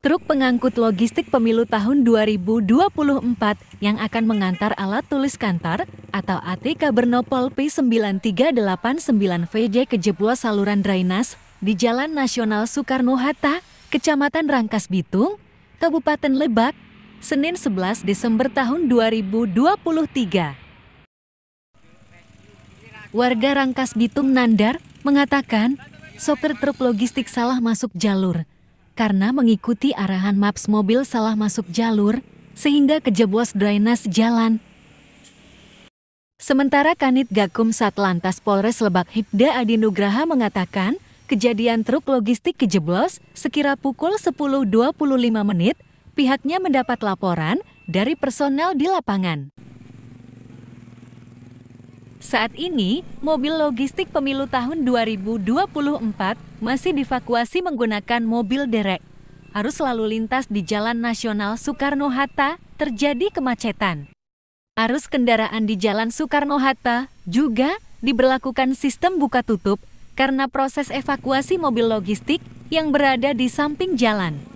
truk pengangkut logistik pemilu tahun 2024 yang akan mengantar alat tulis kantar atau ATK bernopol P9389VJ ke jebol saluran drainas di Jalan Nasional Soekarno-Hatta, Kecamatan Rangkas Bitung, Kabupaten Lebak, Senin 11 Desember tahun 2023. Warga Rangkas Bitung Nandar mengatakan sopir truk logistik salah masuk jalur karena mengikuti arahan maps mobil salah masuk jalur, sehingga kejeblos drainase jalan. Sementara Kanit Gakum Satlantas Polres Lebak Hibda Adi Nugraha mengatakan, kejadian truk logistik kejeblos sekira pukul 10.25 menit, pihaknya mendapat laporan dari personel di lapangan. Saat ini, mobil logistik pemilu tahun 2024 masih divakuasi menggunakan mobil derek. Arus lalu lintas di Jalan Nasional Soekarno-Hatta terjadi kemacetan. Arus kendaraan di Jalan Soekarno-Hatta juga diberlakukan sistem buka tutup karena proses evakuasi mobil logistik yang berada di samping jalan.